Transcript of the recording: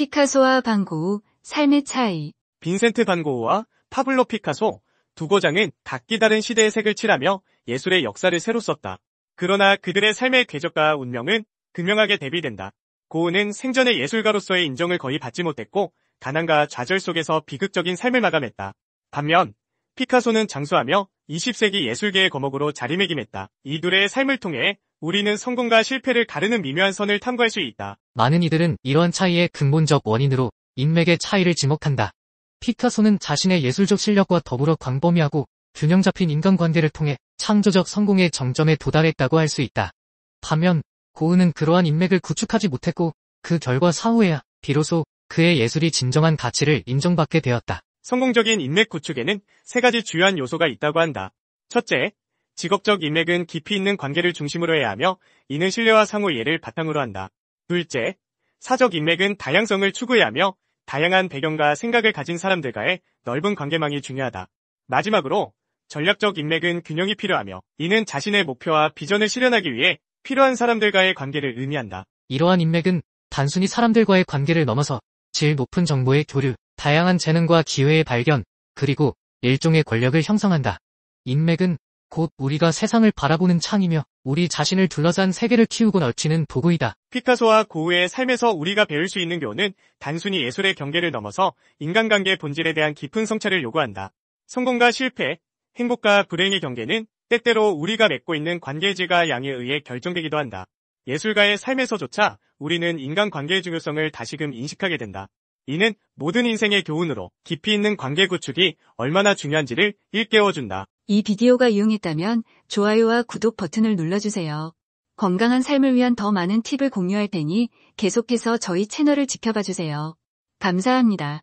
피카소와 반고 삶의 차이. 빈센트 반고와 파블로 피카소 두 거장은 각기 다른 시대의 색을 칠하며 예술의 역사를 새로 썼다. 그러나 그들의 삶의 궤적과 운명은 극명하게 대비된다. 고우은생전에 예술가로서의 인정을 거의 받지 못했고 가난과 좌절 속에서 비극적인 삶을 마감했다. 반면 피카소는 장수하며 20세기 예술계의 거목으로 자리매김했다. 이 둘의 삶을 통해 우리는 성공과 실패를 가르는 미묘한 선을 탐구할 수 있다. 많은 이들은 이러한 차이의 근본적 원인으로 인맥의 차이를 지목한다. 피카소는 자신의 예술적 실력과 더불어 광범위하고 균형 잡힌 인간관계를 통해 창조적 성공의 정점에 도달했다고 할 수 있다. 반면 고흐는 그러한 인맥을 구축하지 못했고 그 결과 사후에야 비로소 그의 예술이 진정한 가치를 인정받게 되었다. 성공적인 인맥 구축에는 세 가지 주요한 요소가 있다고 한다. 첫째, 직업적 인맥은 깊이 있는 관계를 중심으로 해야 하며 이는 신뢰와 상호 이해를 바탕으로 한다. 둘째, 사적 인맥은 다양성을 추구해야 하며 다양한 배경과 생각을 가진 사람들과의 넓은 관계망이 중요하다. 마지막으로 전략적 인맥은 균형이 필요하며 이는 자신의 목표와 비전을 실현하기 위해 필요한 사람들과의 관계를 의미한다. 이러한 인맥은 단순히 사람들과의 관계를 넘어서 질 높은 정보의 교류, 다양한 재능과 기회의 발견, 그리고 일종의 권력을 형성한다. 인맥은 곧 우리가 세상을 바라보는 창이며 우리 자신을 둘러싼 세계를 키우고 넓히는 도구이다. 피카소와 고흐의 삶에서 우리가 배울 수 있는 교훈은 단순히 예술의 경계를 넘어서 인간관계 본질에 대한 깊은 성찰을 요구한다. 성공과 실패, 행복과 불행의 경계는 때때로 우리가 맺고 있는 관계의 질과 양에 의해 결정되기도 한다. 예술가의 삶에서조차 우리는 인간관계의 중요성을 다시금 인식하게 된다. 이는 모든 인생의 교훈으로 깊이 있는 관계 구축이 얼마나 중요한지를 일깨워준다. 이 비디오가 유용했다면 좋아요와 구독 버튼을 눌러주세요. 건강한 삶을 위한 더 많은 팁을 공유할 테니 계속해서 저희 채널을 지켜봐 주세요. 감사합니다.